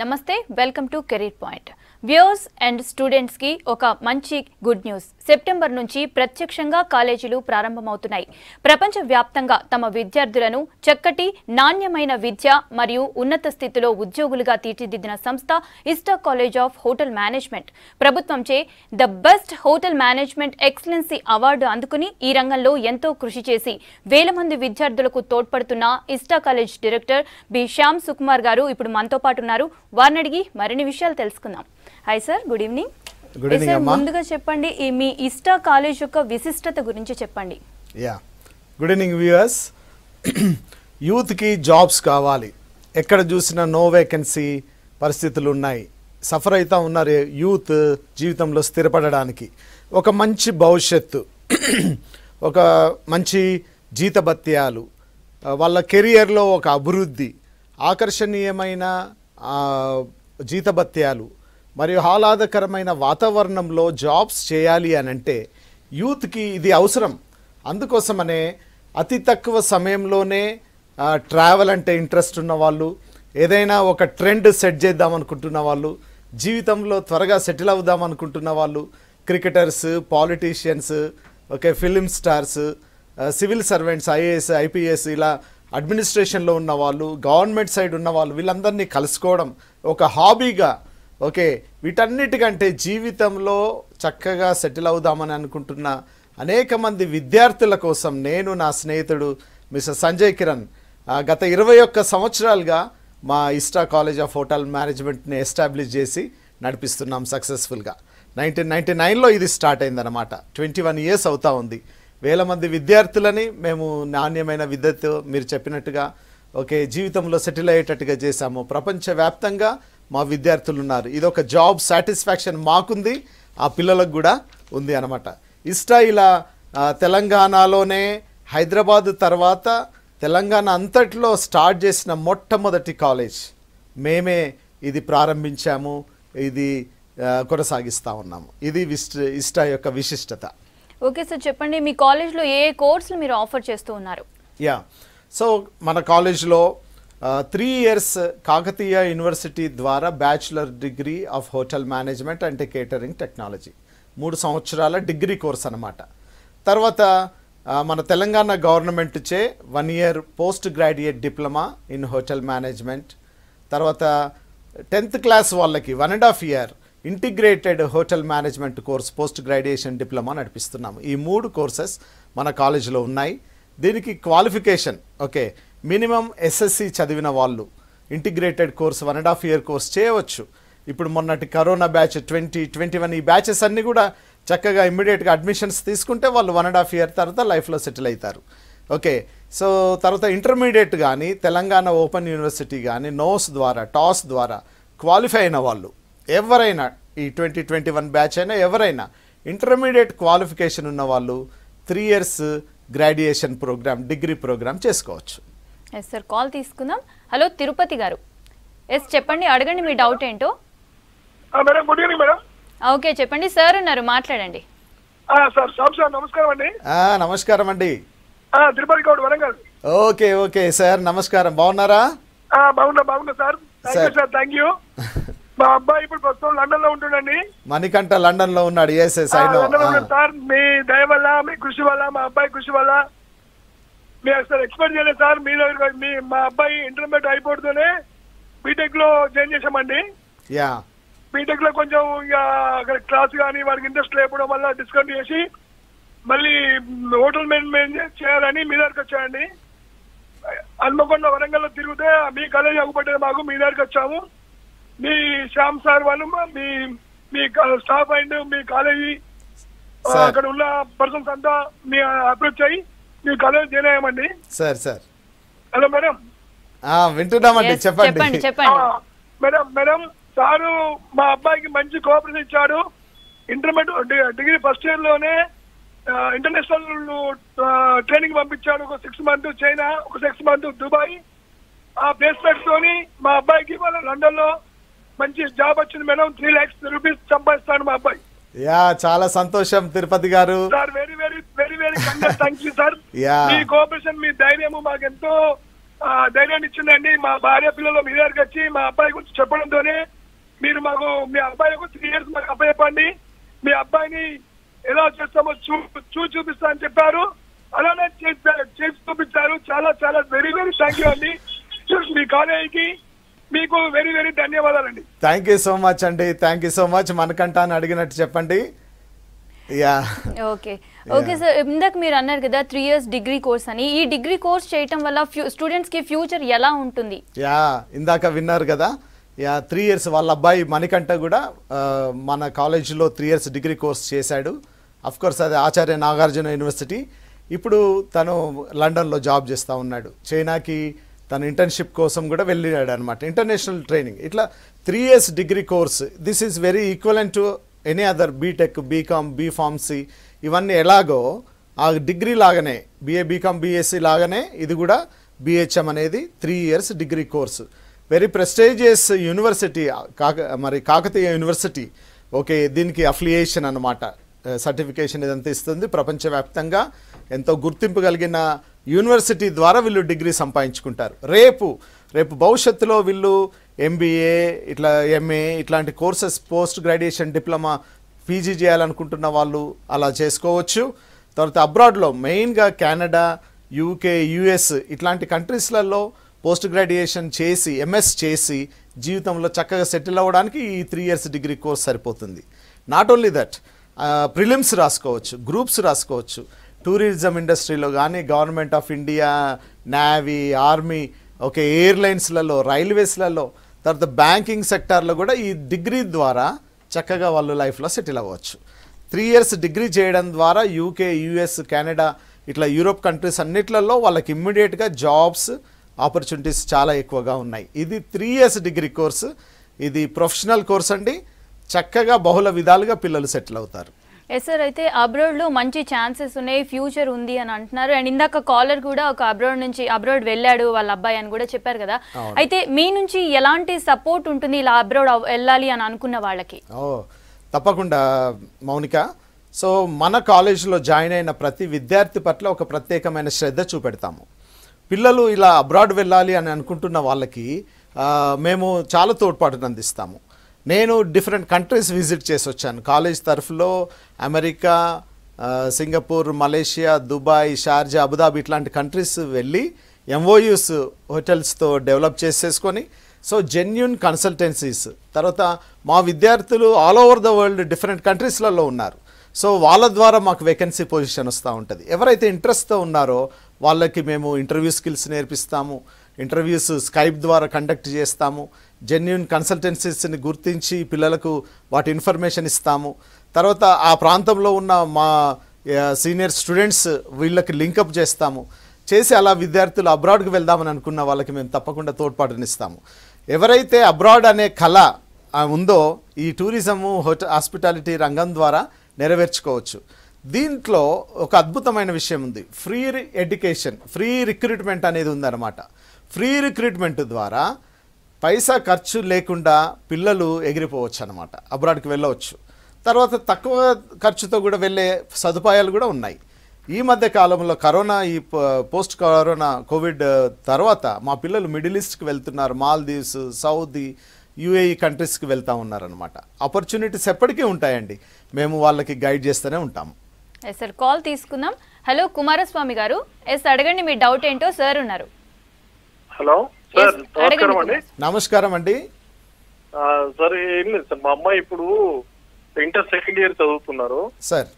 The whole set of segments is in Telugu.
నమస్తే welcome to career point views and స్టూడెంట్స్కి ఒక మంచి గుడ్ న్యూస్ సెప్టెంబర్ నుంచి ప్రత్యక్షంగా కాలేజీలు ప్రారంభమవుతున్నాయి ప్రపంచవ్యాప్తంగా తమ విద్యార్థులను చక్కటి నాణ్యమైన విద్య మరియు ఉన్నత స్థితిలో ఉద్యోగులుగా తీర్చిదిద్దిన సంస్థ ISTA college of hotel management ప్రభుత్వంచే the best hotel management excellency award అందుకుని ఈ రంగంలో ఎంతో కృషి చేసి వేల మంది విద్యార్థులకు తోడ్పడుతున్న ISTA college director B Shyam Sukumar గారు ఇప్పుడు మనతో పాటు ఉన్నారు వారిని అడిగి మరిన్ని విషయాలు తెలుసుకుందాం హాయ్ సార్ గుడ్ ఈవినింగ్ ముందుగా చెప్పండి మీ ఇస్టా కాలేజ్ యొక్క విశిష్టత గురించి చెప్పండి యా గుడ్ ఈవినింగ్ వ్యూయర్స్ యూత్కి జాబ్స్ కావాలి ఎక్కడ చూసినా నో వేకెన్సీ పరిస్థితులు ఉన్నాయి సఫర్ అవుతూ ఉన్నారు యూత్ జీవితంలో స్థిరపడడానికి ఒక మంచి భవిష్యత్తు ఒక మంచి జీతభత్యాలు వాళ్ళ కెరియర్లో ఒక అభివృద్ధి ఆకర్షణీయమైన జీతభత్యాలు మరియు ఆహ్లాదకరమైన వాతావరణంలో జాబ్స్ చేయాలి అని అంటే యూత్కి ఇది అవసరం అందుకోసమనే అతి తక్కువ సమయంలోనే ట్రావెల్ అంటే ఇంట్రెస్ట్ ఉన్నవాళ్ళు ఏదైనా ఒక ట్రెండ్ సెట్ చేద్దాం అనుకుంటున్న వాళ్ళు జీవితంలో త్వరగా సెటిల్ అవుదాం అనుకుంటున్న వాళ్ళు cricketers politicians okay film stars civil servants IAS IPS ఇలా అడ్మినిస్ట్రేషన్లో ఉన్న వాళ్ళు గవర్నమెంట్ సైడ్ ఉన్న వాళ్ళు వీళ్ళందరినీ కలుసుకోవడం ఒక హాబీగా ఓకే వీటన్నిటికంటే జీవితంలో చక్కగా సెటిల్ అవుదామని అనుకుంటున్న అనేక మంది విద్యార్థుల కోసం నేను నా స్నేహితుడు మిస్టర్ సంజయ్ కిరణ్ గత ఇరవై ఒక్క సంవత్సరాలుగా మా ఇస్టా కాలేజ్ ఆఫ్ హోటల్ మేనేజ్మెంట్ని ఎస్టాబ్లిష్ చేసి నడిపిస్తున్నాం సక్సెస్ఫుల్గా నైన్టీన్ నైన్టీ నైన్లో ఇది స్టార్ట్ అయిందనమాట ట్వంటీ వన్ ఇయర్స్ అవుతా ఉంది వేల మంది విద్యార్థులని మేము నాణ్యమైన విద్యతో మీరు చెప్పినట్టుగా ఓకే జీవితంలో సెటిల్ అయ్యేటట్టుగా చేశాము ప్రపంచవ్యాప్తంగా మా విద్యార్థులు ఉన్నారు ఇది ఒక జాబ్ సాటిస్ఫాక్షన్ మాకుంది ఆ పిల్లలకు కూడా ఉంది అనమాట ఇష్ట ఇలా తెలంగాణలోనే హైదరాబాద్ తర్వాత తెలంగాణ అంతట్లో స్టార్ట్ చేసిన మొట్టమొదటి కాలేజ్ మేమే ఇది ప్రారంభించాము ఇది కొనసాగిస్తూ ఉన్నాము ఇది విష్ ఇష్ట యొక్క విశిష్టత ఓకే సార్ చెప్పండి మీ కాలేజ్లో ఏ కోర్సులు మీరు ఆఫర్ చేస్తూ ఉన్నారు యా సో మన కాలేజ్లో త్రీ ఇయర్స్ కాకతీయ యూనివర్సిటీ ద్వారా bachelor degree of hotel management and catering technology మూడు సంవత్సరాల డిగ్రీ కోర్స్ అనమాట తర్వాత మన తెలంగాణ గవర్నమెంట్ చే one year post graduate diploma in hotel management తర్వాత టెన్త్ క్లాస్ వాళ్ళకి one and half year integrated hotel management course post graduation diploma నడిపిస్తున్నాము ఈ మూడు కోర్సెస్ మన కాలేజీలో ఉన్నాయి దీనికి క్వాలిఫికేషన్ ఓకే మినిమం ఎస్ఎస్సి చదివిన వాళ్ళు integrated course one and half year course చేయవచ్చు ఇప్పుడు మొన్నటి corona batch twenty twenty one ఈ బ్యాచెస్ అన్నీ కూడా చక్కగా ఇమ్మీడియట్గా అడ్మిషన్స్ తీసుకుంటే వాళ్ళు వన్ అండ్ హాఫ్ ఇయర్ తర్వాత లైఫ్లో సెటిల్ అవుతారు ఓకే సో తర్వాత ఇంటర్మీడియట్ కానీ తెలంగాణ ఓపెన్ యూనివర్సిటీ కానీ నోస్ ద్వారా టాస్ ద్వారా క్వాలిఫై అయిన వాళ్ళు ఎవరైనా ఈ ట్వంటీ ట్వంటీ వన్ బ్యాచ్ అయినా ఎవరైనా ఇంటర్మీడియట్ క్వాలిఫికేషన్ ఉన్న వాళ్ళు three years graduation program degree program చేసుకోవచ్చు ఎస్ సార్ కాల్ తీసుకుందాం హలో తిరుపతి గారు ఎస్ చెప్పండి అడగండి మీ డౌట్ ఏంటో ఓకే ah, చెప్పండి సార్ ఉన్నారు మాట్లాడండి సార్ నమస్కారం అండి నమస్కారం అండి Tirupati Goud Warangal okay okay sir నమస్కారం బాగున్నారా బాగున్నా బాగున్నా సార్ థ్యాంక్ యూ మా అబ్బాయి ఇప్పుడు ప్రస్తుతం లండన్ లో ఉంటుండీ మణికంట లండన్ లో ఉన్నాడు సార్ మీ దయ వల్ల మీ కృషి వల్ల మా అబ్బాయి కృషి వల్ల మీరు ఒకసారి ఎక్స్పెక్ట్ చేయలేదు సార్ మీ దగ్గర మీ మా అబ్బాయి ఇంటర్మీడియట్ అయిపోతూనే బీటెక్ లో జాయిన్ చేసామండి యా బీటెక్ లో కొంచెం ఇక క్లాస్ కానీ వాడికి ఇంట్రెస్ట్ లేకపోవడం వల్ల డిస్కౌంట్ చేసి మళ్ళీ హోటల్ మేనేజ్మెంట్ చేయాలని మీ దగ్గరకు వచ్చాయండి హన్మకొండ వరంగల్లో తిరిగితే మీ కాలేజీ అగుపడ్డది మాకు మీ దగ్గరకు వచ్చాము మీ శ్యామ్ సార్ వాళ్ళు మీ మీ స్టాఫ్ అండ్ మీ కాలేజీ అక్కడ ఉన్న పర్సన్స్ అంతా మీ అప్రోచ్ అయ్యి మీ కాలేజ్ జాయిన్ అయ్యామండి సార్ సార్ హలో మేడం వింటున్నామండి చెప్పండి మేడం మేడం సారు మా అబ్బాయికి మంచి కోఆపరేషన్ ఇచ్చాడు ఇంటర్మీడియట్ డిగ్రీ ఫస్ట్ ఇయర్ లోనే ఇంటర్నేషనల్ ట్రైనింగ్ పంపించాడు ఒక సిక్స్ మంత్ చైనా ఒక సిక్స్ మంత్ దుబాయ్ ఆ ప్లేస్మెంట్ తోని మా అబ్బాయికి వాళ్ళ లండన్ లో మంచి జాబ్ వచ్చింది మేడం త్రీ లాక్స్ రూపీస్ సంపాదిస్తాడు మా అబ్బాయి యా చాలా సంతోషం తిరుపతి గారు sir very very very very thank you sir మీ కోఆపరేషన్ మీ ధైర్యము మాకెంతో ధైర్యాన్ని ఇచ్చిందండి మా భార్య పిల్లలు మీ దగ్గరికి వచ్చి మా అబ్బాయి గురించి చెప్పడంతోనే మీరు మాకు మీ అబ్బాయి త్రీ ఇయర్స్ మాకు పండి మీ అబ్బాయిని ఎలా చేస్తామో చూ చూ చూపిస్తా అని చెప్పారు అలానే చేసి చూపించారు చాలా చాలా వెరీ వెరీ థ్యాంక్ యూ అండి మీ కాలేజీకి మీకు వెరీ వెరీ ధన్యవాదాలండి థ్యాంక్ యూ సో మచ్ అండి థ్యాంక్ యూ సో మచ్ మనకంటా అని అడిగినట్టు చెప్పండి ఓకే ఓకే సార్ ఇందాక మీరు అన్నారు కదా త్రీ ఇయర్స్ డిగ్రీ కోర్స్ అని ఈ డిగ్రీ కోర్స్ చేయటం వల్ల స్టూడెంట్స్ కి ఫ్యూచర్ ఎలా ఉంటుంది యా ఇందాక విన్నారు కదా యా త్రీ ఇయర్స్ వాళ్ళ అబ్బాయి మణికంఠ కూడా మన కాలేజీలో త్రీ ఇయర్స్ డిగ్రీ కోర్స్ చేశాడు కోర్స్ అది ఆచార్య నాగార్జున యూనివర్సిటీ ఇప్పుడు తను లండన్లో జాబ్ చేస్తూ ఉన్నాడు చైనాకి తన ఇంటర్న్షిప్ కోసం కూడా వెళ్ళాడు అనమాట ఇంటర్నేషనల్ ట్రైనింగ్ ఇట్లా three years degree course this is very equivalent to any other BTech BCom BPharmacy ఇవన్నీ ఎలాగో ఆ డిగ్రీ లాగానే బీఏ బీకామ్ బీఎస్సీ లాగానే ఇది కూడా బీహెచ్ఎం అనేది three years degree course very prestigious university కాక మరి కాకతీయ యూనివర్సిటీ ఓకే దీనికి అఫిలియేషన్ అనమాట సర్టిఫికేషన్ ఇదంతా ఇస్తుంది ప్రపంచవ్యాప్తంగా ఎంతో గుర్తింపు కలిగిన యూనివర్సిటీ ద్వారా వీళ్ళు డిగ్రీ సంపాదించుకుంటారు రేపు రేపు భవిష్యత్తులో వీళ్ళు ఎంబీఏ ఇట్లా ఎంఏ ఇట్లాంటి courses post graduation diploma PG చేయాలనుకుంటున్న వాళ్ళు అలా చేసుకోవచ్చు తర్వాత అబ్రాడ్లో మెయిన్గా కెనడా యూకే యుఎస్ ఇట్లాంటి కంట్రీస్లలో పోస్ట్ గ్రాడ్యుయేషన్ చేసి ఎంఎస్ చేసి జీవితంలో చక్కగా సెటిల్ అవ్వడానికి ఈ త్రీ ఇయర్స్ డిగ్రీ కోర్స్ సరిపోతుంది నాట్ ఓన్లీ దట్ ప్రిలిమ్స్ రాసుకోవచ్చు గ్రూప్స్ రాసుకోవచ్చు టూరిజం ఇండస్ట్రీలో కానీ government of India navy army okay ఎయిర్లైన్స్లలో రైల్వేస్లలో తర్వాత బ్యాంకింగ్ సెక్టార్లో కూడా ఈ డిగ్రీ ద్వారా చక్కగా వాళ్ళు లైఫ్లో సెటిల్ అవ్వచ్చు త్రీ ఇయర్స్ డిగ్రీ చేయడం ద్వారా యూకే యూఎస్ కెనడా ఇట్లా యూరోప్ కంట్రీస్ అన్నిట్లలో వాళ్ళకి ఇమ్మీడియట్గా జాబ్స్ ఆపర్చునిటీస్ చాలా ఎక్కువగా ఉన్నాయి ఇది త్రీ ఇయర్స్ డిగ్రీ కోర్సు ఇది ప్రొఫెషనల్ కోర్స్ అండి చక్కగా బహుళ విధాలుగా పిల్లలు సెటిల్ అవుతారు ఎస్ సార్ అయితే అబ్రాడ్లో మంచి ఛాన్సెస్ ఉన్నాయి ఫ్యూచర్ ఉంది అని అంటున్నారు అండ్ ఇందాక కాలర్ కూడా ఒక అబ్రాడ్ నుంచి అబ్రాడ్ వెళ్ళాడు వాళ్ళ అబ్బాయి అని కూడా చెప్పారు కదా అయితే మీ నుంచి ఎలాంటి సపోర్ట్ ఉంటుంది ఇలా అబ్రాడ్ వెళ్ళాలి అని అనుకున్న వాళ్ళకి తప్పకుండా మౌనిక సో మన కాలేజీలో జాయిన్ అయిన ప్రతి విద్యార్థి పట్ల ఒక ప్రత్యేకమైన శ్రద్ధ చూపెడతాము పిల్లలు ఇలా అబ్రాడ్ వెళ్ళాలి అని అనుకుంటున్న వాళ్ళకి మేము చాలా తోడ్పాటును అందిస్తాము నేను డిఫరెంట్ కంట్రీస్ విజిట్ చేసి వచ్చాను కాలేజ్ తరఫులో America Singapore Malaysia Dubai Sharjah Abu Dhabi ఇట్లాంటి కంట్రీస్ వెళ్ళి ఎంఓయూస్ హోటల్స్తో డెవలప్ చేసేసుకొని సో జెన్యున్ కన్సల్టెన్సీస్ తర్వాత మా విద్యార్థులు all over the world different కంట్రీస్లలో ఉన్నారు సో వాళ్ళ ద్వారా మాకు వేకెన్సీ పొజిషన్ వస్తూ ఉంటుంది ఎవరైతే ఇంట్రెస్ట్తో ఉన్నారో వాళ్ళకి మేము ఇంటర్వ్యూ స్కిల్స్ నేర్పిస్తాము ఇంటర్వ్యూస్ స్కైప్ ద్వారా కండక్ట్ చేస్తాము జెన్యున్ కన్సల్టెన్సీస్ని గుర్తించి పిల్లలకు వాటి ఇన్ఫర్మేషన్ ఇస్తాము తర్వాత ఆ ప్రాంతంలో ఉన్న మా సీనియర్ స్టూడెంట్స్ వీళ్ళకి లింకప్ చేస్తాము చేసి అలా విద్యార్థులు అబ్రాడ్కి వెళ్దామని అనుకున్న వాళ్ళకి మేము తప్పకుండా తోడ్పాటునిస్తాము ఎవరైతే అబ్రాడ్ అనే కళ ఉందో ఈ టూరిజము హాస్పిటాలిటీ రంగం ద్వారా నెరవేర్చుకోవచ్చు దీంట్లో ఒక అద్భుతమైన విషయం ఉంది ఫ్రీ ఎడ్యుకేషన్ ఫ్రీ రిక్రూట్మెంట్ అనేది ఉందన్నమాట ఫ్రీ రిక్రూట్మెంట్ ద్వారా పైసా ఖర్చు లేకుండా పిల్లలు ఎగిరిపోవచ్చు అనమాట అబ్రాడ్కి వెళ్ళవచ్చు తర్వాత తక్కువ ఖర్చుతో కూడా వెళ్ళే సదుపాయాలు కూడా ఉన్నాయి ఈ మధ్య కాలంలో కరోనా ఈ పోస్ట్ కరోనా కోవిడ్ తర్వాత మా పిల్లలు మిడిల్ ఈస్ట్కి వెళ్తున్నారు మాల్దీవ్స్ సౌదీ యూఏఈ కంట్రీస్కి వెళ్తూ ఉన్నారనమాట ఆపర్చునిటీస్ ఎప్పటికీ ఉంటాయండి మేము వాళ్ళకి గైడ్ చేస్తూనే ఉంటాము ఎస్ సార్ కాల్ తీసుకుందాం హలో కుమారస్వామి గారు ఎస్ అడగండి మీ డౌట్ ఏంటో సార్ ఉన్నారు హలో సార్ నమస్కారం అండి నమస్కారం అండి సార్ ఏం లేదు సార్ మా అమ్మాయి ఇప్పుడు ఇంటర్ సెకండ్ ఇయర్ చదువుతున్నారు సార్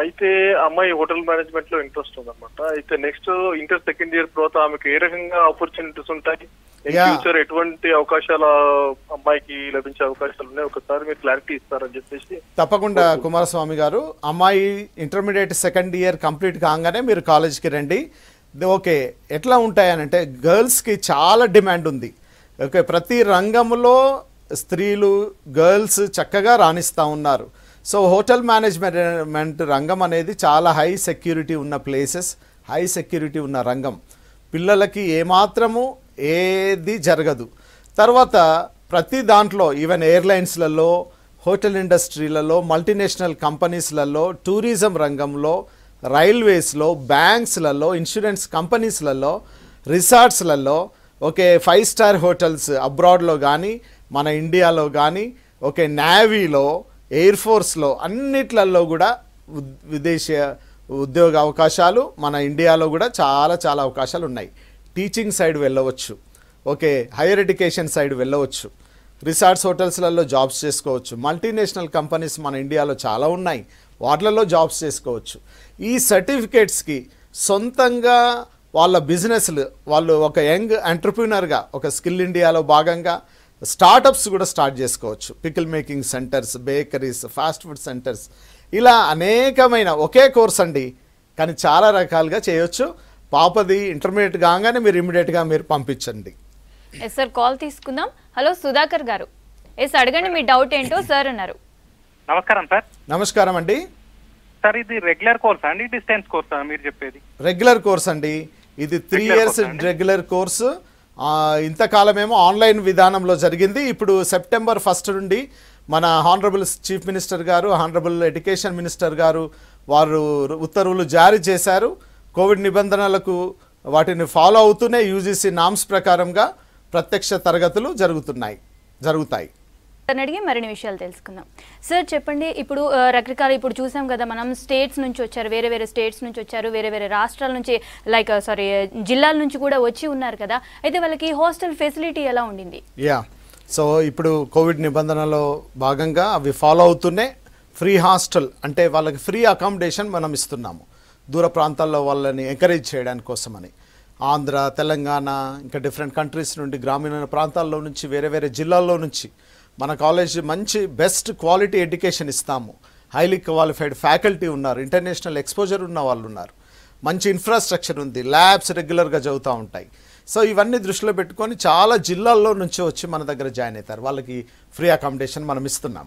అయితే అమ్మాయి హోటల్ మేనేజ్మెంట్ లో ఇంట్రెస్ట్ ఉందన్నమాట అయితే నెక్స్ట్ ఇంటర్ సెకండ్ ఇయర్ తర్వాత ఆమెకు ఏ రకంగా ఆపర్చునిటీస్ ఉంటాయి ఫ్యూచర్ ఎటువంటి అవకాశాలు అమ్మాయికి లభించే అవకాశాలు ఉన్నాయి ఒకసారి మీరు క్లారిటీ ఇస్తారని చెప్పేసి తప్పకుండా కుమారస్వామి గారు అమ్మాయి ఇంటర్మీడియట్ సెకండ్ ఇయర్ కంప్లీట్ కాగానే మీరు కాలేజ్కి రండి ఓకే ఎట్లా ఉంటాయనంటే గర్ల్స్కి చాలా డిమాండ్ ఉంది ఓకే ప్రతి రంగంలో స్త్రీలు గర్ల్స్ చక్కగా రాణిస్తూ ఉన్నారు సో హోటల్ మేనేజ్మెంట్ రంగం అనేది చాలా హై సెక్యూరిటీ ఉన్న ప్లేసెస్ హై సెక్యూరిటీ ఉన్న రంగం పిల్లలకి ఏమాత్రము ఏది జరగదు తర్వాత ప్రతి దాంట్లో ఈవెన్ ఎయిర్లైన్స్లలో హోటల్ ఇండస్ట్రీలలో మల్టీనేషనల్ కంపెనీస్లలో టూరిజం రంగంలో రైల్వేస్లో బ్యాంక్స్లలో ఇన్సూరెన్స్ కంపెనీస్లలో రిసార్ట్స్లలో ఓకే ఫైవ్ స్టార్ హోటల్స్ అబ్రాడ్లో కానీ మన ఇండియాలో కానీ ఓకే నేవీలో ఎయిర్ ఫోర్స్లో అన్నిట్లలో కూడా విదేశీ ఉద్యోగ అవకాశాలు మన ఇండియాలో కూడా చాలా చాలా అవకాశాలు ఉన్నాయి టీచింగ్ సైడ్ వెళ్ళవచ్చు ఓకే హైయర్ ఎడ్యుకేషన్ సైడ్ వెళ్ళవచ్చు రిసార్ట్స్ హోటల్స్లలో జాబ్స్ చేసుకోవచ్చు మల్టీనేషనల్ కంపెనీస్ మన ఇండియాలో చాలా ఉన్నాయి వాటిలలో జాబ్స్ చేసుకోవచ్చు ఈ సర్టిఫికేట్స్కి సొంతంగా వాళ్ళ బిజినెస్లు వాళ్ళు ఒక యంగ్ ఎంటర్ప్రీనర్గా ఒక స్కిల్ ఇండియాలో భాగంగా స్టార్టప్స్ కూడా స్టార్ట్ చేసుకోవచ్చు pickle making centres bakeries fast food centres ఇలా అనేకమైన ఒకే కోర్స్ అండి కానీ చాలా రకాలుగా చేయవచ్చు పాపది ఇంటర్మీడియట్ కాగానే మీరు ఇమీడియట్గా మీరు పంపించండి ఎస్ సార్ కాల్ తీసుకుందాం హలో సుధాకర్ గారు ఎస్ అడగండి మీ డౌట్ ఏంటో సార్ అన్నారు నమస్కారం సార్ నమస్కారం అండి సార్ ఇది రెగ్యులర్ కోర్స్ అండి డిస్టెన్స్ కోర్స్ మీరు చెప్పేది రెగ్యులర్ కోర్స్ అండి ఇది త్రీ ఇయర్స్ రెగ్యులర్ కోర్సు ఇంతకాలమేమో ఆన్లైన్ విధానంలో జరిగింది ఇప్పుడు సెప్టెంబర్ ఫస్ట్ నుండి మన హానరబుల్ చీఫ్ మినిస్టర్ గారు హానరబుల్ ఎడ్యుకేషన్ మినిస్టర్ గారు వారు ఉత్తర్వులు జారీ చేశారు కోవిడ్ నిబంధనలకు వాటిని ఫాలో అవుతూనే యూజీసీ నామ్స్ ప్రకారంగా ప్రత్యక్ష తరగతులు జరుగుతున్నాయి జరుగుతాయి అడిగి మరిన్ని విషయాలు తెలుసుకుందాం సార్ చెప్పండి ఇప్పుడు రకరకాల ఇప్పుడు చూసాం కదా మనం స్టేట్స్ నుంచి వచ్చారు వేరే వేరే స్టేట్స్ నుంచి వచ్చారు వేరే వేరే రాష్ట్రాల నుంచి లైక్ సారీ జిల్లాల నుంచి కూడా వచ్చి ఉన్నారు కదా అయితే వాళ్ళకి హాస్టల్ ఫెసిలిటీ ఎలా ఉండింది యా సో ఇప్పుడు కోవిడ్ నిబంధనలో భాగంగా అవి ఫాలో అవుతూనే ఫ్రీ హాస్టల్ అంటే వాళ్ళకి ఫ్రీ అకామిడేషన్ మనం ఇస్తున్నాము దూర ప్రాంతాల్లో వాళ్ళని ఎంకరేజ్ చేయడానికి కోసమని ఆంధ్ర తెలంగాణ ఇంకా డిఫరెంట్ కంట్రీస్ నుండి గ్రామీణ ప్రాంతాల్లో నుంచి వేరే వేరే జిల్లాల్లో నుంచి మన కాలేజ్ మంచి బెస్ట్ క్వాలిటీ ఎడ్యుకేషన్ ఇస్తాము హైలీ క్వాలిఫైడ్ ఫ్యాకల్టీ ఉన్నారు ఇంటర్నేషనల్ ఎక్స్పోజర్ ఉన్న వాళ్ళు ఉన్నారు మంచి ఇన్ఫ్రాస్ట్రక్చర్ ఉంది ల్యాబ్స్ రెగ్యులర్గా చదువుతూ ఉంటాయి సో ఇవన్నీ దృష్టిలో పెట్టుకొని చాలా జిల్లాల్లో నుంచి వచ్చి మన దగ్గర జాయిన్ అవుతారు వాళ్ళకి ఫ్రీ అకామిడేషన్ మనం ఇస్తున్నాం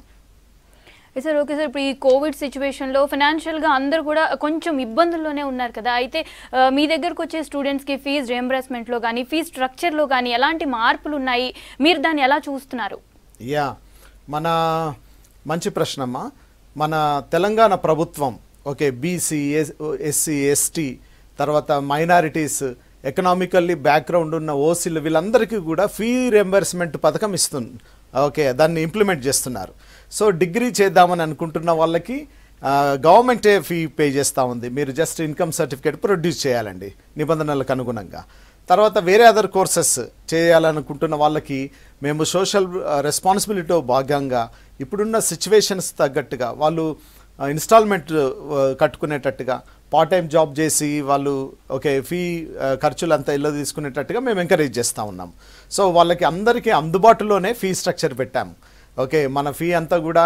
సార్ ఓకే సార్ ఇప్పుడు ఈ కోవిడ్ సిచ్యువేషన్లో ఫైనాన్షియల్గా అందరూ కూడా కొంచెం ఇబ్బందుల్లోనే ఉన్నారు కదా అయితే మీ దగ్గరకు వచ్చే స్టూడెంట్స్కి ఫీజ్ రియంబర్స్మెంట్లో కానీ ఫీజ్ స్ట్రక్చర్లో కానీ ఎలాంటి మార్పులు ఉన్నాయి మీరు దాన్ని ఎలా చూస్తున్నారు యా మన మంచి ప్రశ్నమ్మా మన తెలంగాణ ప్రభుత్వం ఓకే బీసీ ఎస్సీ ఎస్టీ తర్వాత మైనారిటీస్ ఎకనామికల్లీ బ్యాక్గ్రౌండ్ ఉన్న ఓసీలు వీళ్ళందరికీ కూడా ఫీ రియంబర్స్మెంట్ పథకం ఇస్తుంది ఓకే దాన్ని ఇంప్లిమెంట్ చేస్తున్నారు సో డిగ్రీ చేద్దామని అనుకుంటున్న వాళ్ళకి గవర్నమెంటే ఫీ పే చేస్తూ ఉంది మీరు జస్ట్ ఇన్కమ్ సర్టిఫికేట్ ప్రొడ్యూస్ చేయాలండి నిబంధనలకు అనుగుణంగా తర్వాత వేరే అదర్ కోర్సెస్ చేయాలనుకుంటున్న వాళ్ళకి మేము సోషల్ రెస్పాన్సిబిలిటీ భాగంగా ఇప్పుడున్న సిచ్యువేషన్స్ తగ్గట్టుగా వాళ్ళు ఇన్స్టాల్మెంట్ కట్టుకునేటట్టుగా పార్ట్ టైం జాబ్ చేసి వాళ్ళు ఓకే ఫీ ఖర్చులంతా ఇల్లు తీసుకునేటట్టుగా మేము ఎంకరేజ్ చేస్తూ ఉన్నాం సో వాళ్ళకి అందరికీ అందుబాటులోనే ఫీ స్ట్రక్చర్ పెట్టాము ఓకే మన ఫీ అంతా కూడా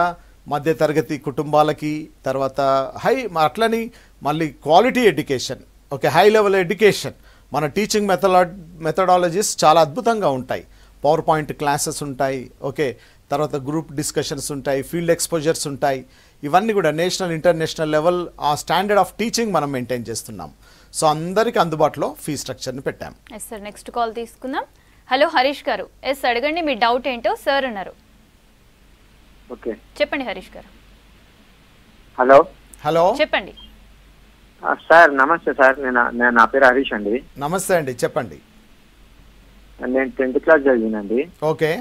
మధ్యతరగతి కుటుంబాలకి తర్వాత హై అట్లని మళ్ళీ quality education okay high level education మన టీచింగ్ మెథడా మెథడాలజీస్ చాలా అద్భుతంగా ఉంటాయి పవర్ పాయింట్ క్లాసెస్ ఉంటాయి ఓకే తర్వాత గ్రూప్ డిస్కషన్స్ ఉంటాయి ఫీల్డ్ ఎక్స్పోజర్స్ ఉంటాయి ఇవన్నీ కూడా నేషనల్ ఇంటర్నేషనల్ లెవెల్ ఆ స్టాండర్డ్ ఆఫ్ టీచింగ్ మనం మెయింటైన్ చేస్తున్నాం సో అందరికీ అందుబాటులో ఫీ స్ట్రక్చర్ని పెట్టాం ఎస్ సార్ నెక్స్ట్ కాల్ తీసుకుందాం హలో హరీష్ గారు ఎస్ అడగండి మీ డౌట్ ఏంటో సార్ అన్నారు చెప్పండి హరీష్ గారు హలో హలో చెప్పండి సార్ నమస్తే సార్ నేను నేను నా పేరు హరీష్ అండి నమస్తే అండి చెప్పండి నేను టెన్త్ క్లాస్ చదివినండి ఓకే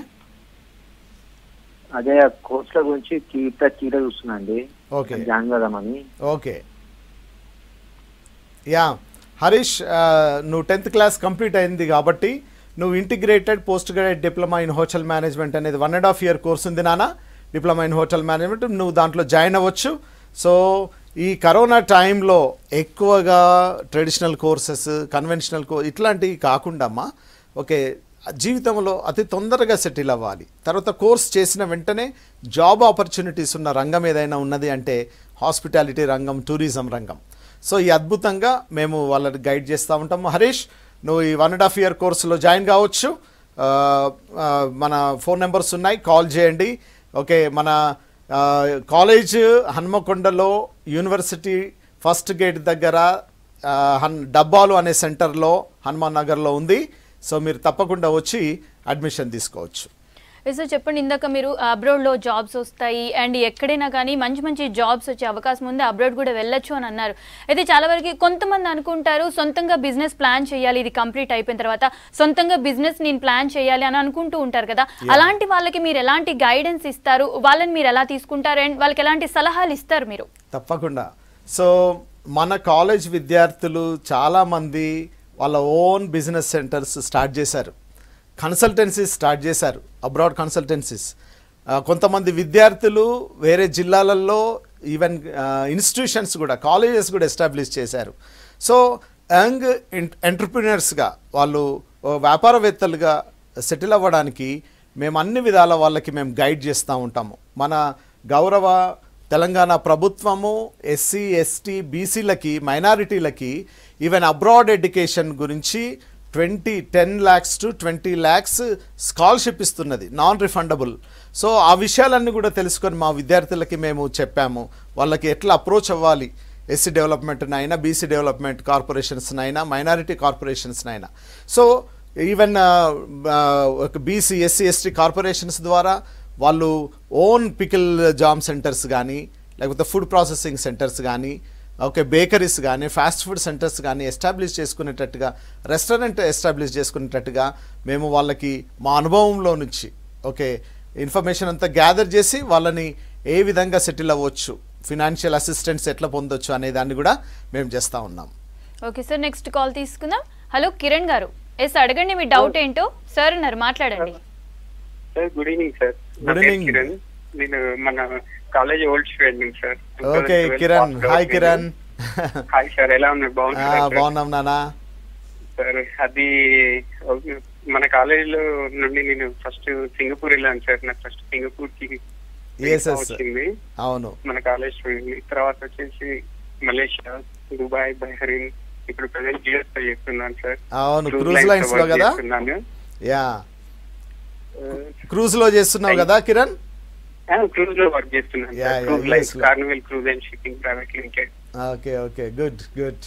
అదే కోర్సుల గురించి కీట కీట చూస్తున్నాండి అండి ఓకే జాయిన్ కదామని ఓకే యా హరీష్ నువ్వు టెన్త్ క్లాస్ కంప్లీట్ అయింది కాబట్టి నువ్వు integrated post graduate diploma in hotel management అనేది one and half year course ఉంది నానా డిప్లొమా ఇన్ హోటల్ మేనేజ్మెంట్ నువ్వు దాంట్లో జాయిన్ అవ్వచ్చు సో ఈ కరోనా టైంలో ఎక్కువగా ట్రెడిషనల్ కోర్సెస్ కన్వెన్షనల్ కో ఇట్లాంటివి కాకుండా ఓకే జీవితంలో అతి తొందరగా సెటిల్ అవ్వాలి తర్వాత కోర్స్ చేసిన వెంటనే జాబ్ ఆపర్చునిటీస్ ఉన్న రంగం ఏదైనా ఉన్నది అంటే హాస్పిటాలిటీ రంగం టూరిజం రంగం సో ఈ అద్భుతంగా మేము వాళ్ళని గైడ్ చేస్తూ ఉంటాము హరీష్ నువ్వు ఈ వన్ అండ్ హాఫ్ ఇయర్ కోర్సులో జాయిన్ కావచ్చు మన ఫోన్ నెంబర్స్ ఉన్నాయి కాల్ చేయండి ఓకే మన కాలేజ్ హన్మకొండలో యూనివర్సిటీ ఫస్ట్ గేట్ దగ్గర హన్ డబ్బాలు అనే సెంటర్లో హనుమాన్ నగర్లో ఉంది సో మీరు తప్పకుండా వచ్చి అడ్మిషన్ తీసుకోవచ్చు సార్ చెప్పండి ఇందాక మీరు అబ్రోడ్లో జాబ్స్ వస్తాయి అండ్ ఎక్కడైనా కానీ మంచి మంచి జాబ్స్ వచ్చే అవకాశం ఉంది అబ్రోడ్ కూడా వెళ్ళొచ్చు అని అన్నారు అయితే చాలా వరకు కొంతమంది అనుకుంటారు సొంతంగా బిజినెస్ ప్లాన్ చేయాలి ఇది కంప్లీట్ అయిపోయిన తర్వాత సొంతంగా బిజినెస్ నేను ప్లాన్ చేయాలి అని అనుకుంటూ ఉంటారు కదా అలాంటి వాళ్ళకి మీరు ఎలాంటి గైడెన్స్ ఇస్తారు వాళ్ళని మీరు ఎలా తీసుకుంటారు అండ్ వాళ్ళకి ఎలాంటి సలహాలు ఇస్తారు మీరు తప్పకుండా సో మన కాలేజ్ విద్యార్థులు చాలామంది వాళ్ళ ఓన్ బిజినెస్ సెంటర్స్ స్టార్ట్ చేశారు కన్సల్టెన్సీస్ స్టార్ట్ చేశారు అబ్రాడ్ కన్సల్టెన్సీస్ కొంతమంది విద్యార్థులు వేరే జిల్లాలలో ఈవెన్ ఇన్స్టిట్యూషన్స్ కూడా కాలేజెస్ కూడా ఎస్టాబ్లిష్ చేశారు సో యంగ్ ఎంటర్ప్రినర్స్గా వాళ్ళు వ్యాపారవేత్తలుగా సెటిల్ అవ్వడానికి మేము అన్ని విధాల వాళ్ళకి మేము గైడ్ చేస్తూ ఉంటాము మన గౌరవ తెలంగాణ ప్రభుత్వము ఎస్సీ ఎస్టీ బీసీలకి మైనారిటీలకి ఈవెన్ అబ్రాడ్ ఎడ్యుకేషన్ గురించి twenty ten lakhs to twenty lakhs scholarship ఇస్తున్నది నాన్ రిఫండబుల్ సో ఆ విషయాలన్నీ కూడా తెలుసుకొని మా విద్యార్థులకి మేము చెప్పాము వాళ్ళకి ఎట్లా అప్రోచ్ అవ్వాలి ఎస్సీ డెవలప్మెంట్నైనా బీసీ డెవలప్మెంట్ కార్పొరేషన్స్నైనా మైనారిటీ కార్పొరేషన్స్నైనా సో ఈవెన్ ఒక బీసీ ఎస్సీ ఎస్టీ కార్పొరేషన్స్ ద్వారా వాళ్ళు ఓన్ పికిల్ జాబ్ సెంటర్స్ కానీ లేకపోతే ఫుడ్ ప్రాసెసింగ్ సెంటర్స్ కానీ ఓకే బేకరీస్ కానీ ఫాస్ట్ ఫుడ్ సెంటర్స్ కానీ ఎస్టాబ్లిష్ చేసుకునేటట్టుగా రెస్టారెంట్ ఎస్టాబ్లిష్ చేసుకునేటట్టుగా మేము వాళ్ళకి మా అనుభవంలో నుంచి ఓకే ఇన్ఫర్మేషన్ అంతా గ్యాదర్ చేసి వాళ్ళని ఏ విధంగా సెటిల్ అవ్వచ్చు ఫినాన్షియల్ అసిస్టెన్స్ ఎట్లా పొందొచ్చు అనే దాన్ని కూడా మేము చేస్తూ ఉన్నాం ఓకే సార్ నెక్స్ట్ కాల్ తీసుకుందాం హలో కిరణ్ గారు ఎస్ అడగండి మీ డౌట్ ఏంటో సార్ మాట్లాడండి sir good evening sir good evening నేను మన college old student sir okay Kiran hi Kiran hi sir ఎలా ఉన్నారు బాగున్నారు బాగున్నాం నానా సార్ అది మన కాలేజీలో నుండి నేను ఫస్ట్ సింగపూర్ వెళ్ళాను సార్ నాకు ఫస్ట్ సింగపూర్ కి వచ్చింది అవును మన కాలేజ్ తర్వాత వచ్చేసి మలేషియా దుబాయ్ బహ్రీన్ ఇప్పుడు ప్రజెంట్ జిఎస్ చేస్తున్నాను సార్ అవును క్రూజ్ లైన్స్ లో కదా యా క్రూజ్ లో చేస్తున్నావు కదా కిరణ్ క్రూజ్ లో వర్క్ చేస్తున్నాను cruise life carnival cruise and shipping private limited okay okay good good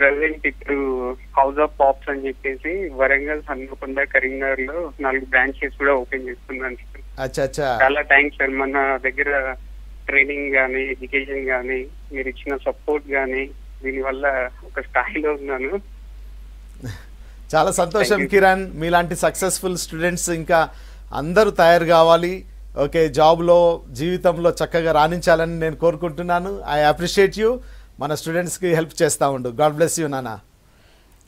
present ఇప్పుడు హౌస్ ఆఫ్ పాప్స్ అని చెప్పేసి వరంగల్ హన్మకొండ కరీంనగర్ లో నాలుగు బ్రాంచెస్ కూడా ఓపెన్ చేస్తున్నాను చాలా థ్యాంక్స్ సార్ మన దగ్గర ట్రైనింగ్ గానీ ఎడ్యుకేషన్ గానీ మీరు ఇచ్చిన సపోర్ట్ గానీ వల్ల ఒక స్థాయిలో ఉన్నాను చాలా సంతోషం కిరణ్ మీలాంటి సక్సెస్ఫుల్ స్టూడెంట్స్ ఇంకా అందరూ తయారు కావాలి ఓకే జాబ్లో జీవితంలో చక్కగా రాణించాలని నేను కోరుకుంటున్నాను ఐ అప్రిషియేట్ యూ మన స్టూడెంట్స్కి హెల్ప్ చేస్తూ ఉండు గాడ్ బ్లెస్ యూ నానా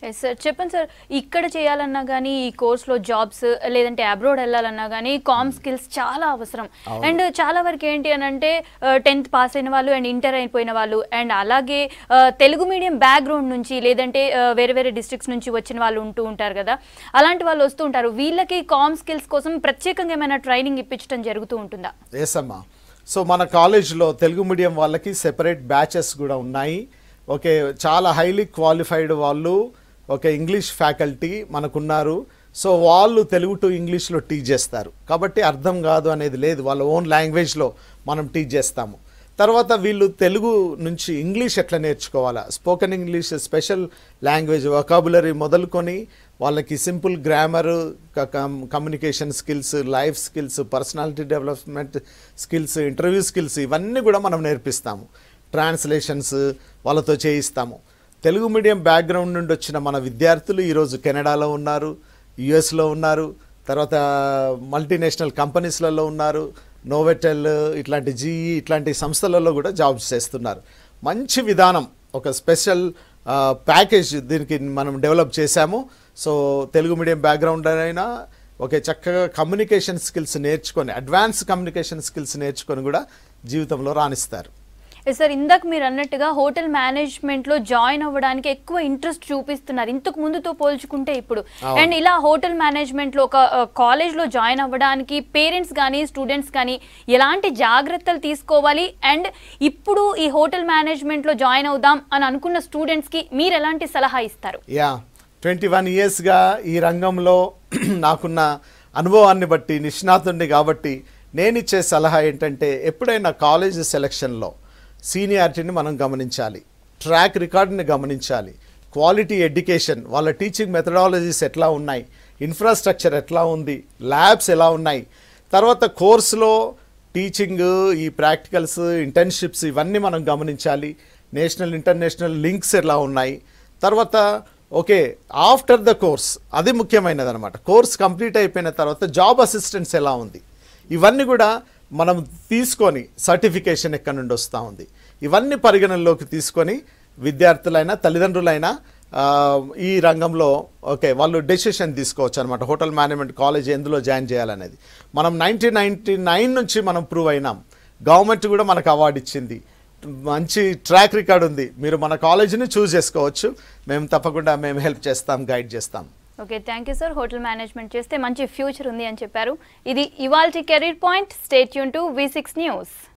ఎస్ సార్ చెప్పండి సార్ ఇక్కడ చేయాలన్నా కానీ ఈ కోర్స్లో జాబ్స్ లేదంటే అబ్రోడ్ వెళ్ళాలన్నా కానీ కామ్ hmm. స్కిల్స్ చాలా అవసరం అండ్ చాలా వరకు ఏంటి అని అంటే uh, టెన్త్ పాస్ అయిన వాళ్ళు అండ్ ఇంటర్ అయిపోయిన వాళ్ళు అండ్ అలాగే uh, తెలుగు మీడియం బ్యాక్గ్రౌండ్ నుంచి లేదంటే uh, వేరే వేరే డిస్ట్రిక్ట్స్ నుంచి వచ్చిన వాళ్ళు ఉంటూ ఉంటారు కదా అలాంటి వాళ్ళు వస్తూ ఉంటారు వీళ్ళకి కామ్ స్కిల్స్ కోసం ప్రత్యేకంగా ఏమైనా ట్రైనింగ్ ఇప్పించడం జరుగుతూ ఉంటుందా ఎస్ అమ్మా సో మన కాలేజ్లో తెలుగు మీడియం వాళ్ళకి సెపరేట్ బ్యాచెస్ కూడా ఉన్నాయి ఓకే చాలా హైలీ క్వాలిఫైడ్ వాళ్ళు ఒక ఇంగ్లీష్ ఫ్యాకల్టీ మనకున్నారు సో వాళ్ళు తెలుగు టు ఇంగ్లీష్లో టీచ్ చేస్తారు కాబట్టి అర్థం కాదు అనేది లేదు వాళ్ళ ఓన్ లాంగ్వేజ్లో మనం టీచ్ చేస్తాము తర్వాత వీళ్ళు తెలుగు నుంచి ఇంగ్లీష్ ఎట్లా నేర్చుకోవాలా spoken English special language vocabulary మొదలుకొని వాళ్ళకి simple grammar communication skills life skills personality development skills interview skills ఇవన్నీ కూడా మనం నేర్పిస్తాము ట్రాన్స్లేషన్స్ వాళ్ళతో చేయిస్తాము తెలుగు మీడియం బ్యాక్గ్రౌండ్ నుండి వచ్చిన మన విద్యార్థులు ఈరోజు కెనడాలో ఉన్నారు యుఎస్లో ఉన్నారు తర్వాత మల్టీనేషనల్ కంపెనీస్లలో ఉన్నారు నోవెటెల్ ఇట్లాంటి జీఈ ఇట్లాంటి సంస్థలలో కూడా జాబ్స్ చేస్తున్నారు మంచి విధానం ఒక స్పెషల్ ప్యాకేజ్ దీనికి మనం డెవలప్ చేశాము సో తెలుగు మీడియం బ్యాక్గ్రౌండ్ అయినా ఒకే చక్కగా కమ్యూనికేషన్ స్కిల్స్ నేర్చుకొని అడ్వాన్స్ కమ్యూనికేషన్ స్కిల్స్ నేర్చుకొని కూడా జీవితంలో రాణిస్తారు సార్ ఇందాక మీరు అన్నట్టుగా హోటల్ మేనేజ్మెంట్లో జాయిన్ అవ్వడానికి ఎక్కువ ఇంట్రెస్ట్ చూపిస్తున్నారు ఇంతకు ముందుతో పోల్చుకుంటే ఇప్పుడు అండ్ ఇలా హోటల్ మేనేజ్మెంట్లో ఒక కాలేజ్లో జాయిన్ అవ్వడానికి పేరెంట్స్ కానీ స్టూడెంట్స్ కానీ ఎలాంటి జాగ్రత్తలు తీసుకోవాలి అండ్ ఇప్పుడు ఈ హోటల్ మేనేజ్మెంట్లో జాయిన్ అవుదాం అని అనుకున్న స్టూడెంట్స్కి మీరు ఎలాంటి సలహా ఇస్తారు యా ట్వంటీ వన్ ఇయర్స్గా ఈ రంగంలో నాకున్న అనుభవాన్ని బట్టి నిష్ణాతుడిని కాబట్టి నేనిచ్చే సలహా ఏంటంటే ఎప్పుడైనా కాలేజ్ సెలక్షన్లో సీనియారిటీని మనం గమనించాలి ట్రాక్ రికార్డుని గమనించాలి క్వాలిటీ ఎడ్యుకేషన్ వాళ్ళ టీచింగ్ మెథడాలజీస్ ఎట్లా ఉన్నాయి ఇన్ఫ్రాస్ట్రక్చర్ ఎట్లా ఉంది ల్యాబ్స్ ఎలా ఉన్నాయి తర్వాత కోర్సులో టీచింగ్ ఈ ప్రాక్టికల్స్ ఇంటర్న్షిప్స్ ఇవన్నీ మనం గమనించాలి నేషనల్ ఇంటర్నేషనల్ లింక్స్ ఎలా ఉన్నాయి తర్వాత ఓకే ఆఫ్టర్ ద కోర్స్ అది ముఖ్యమైనది అనమాట కోర్స్ కంప్లీట్ అయిపోయిన తర్వాత జాబ్ అసిస్టెన్స్ ఎలా ఉంది ఇవన్నీ కూడా మనం తీసుకొని సర్టిఫికేషన్ ఎక్కడి నుండి వస్తూ ఉంది ఇవన్నీ పరిగణనలోకి తీసుకొని విద్యార్థులైనా తల్లిదండ్రులైనా ఈ రంగంలో ఓకే వాళ్ళు డెసిషన్ తీసుకోవచ్చు అనమాట హోటల్ మేనేజ్మెంట్ కాలేజ్ ఎందులో జాయిన్ చేయాలనేది మనం నైన్టీన్ నైంటీ నైన్ నుంచి మనం ప్రూవ్ అయినాం గవర్నమెంట్ కూడా మనకు అవార్డు ఇచ్చింది మంచి ట్రాక్ రికార్డ్ ఉంది మీరు మన కాలేజీని చూస్ చేసుకోవచ్చు మేము తప్పకుండా మేము హెల్ప్ చేస్తాం గైడ్ చేస్తాం okay thank you sir hotel management చేస్తే మంచి ఫ్యూచర్ ఉంది అని చెప్పారు ఇది ఇవాల్టి కెరీర్ పాయింట్ స్టేట్ యూన్ టు వి సిక్స్ న్యూస్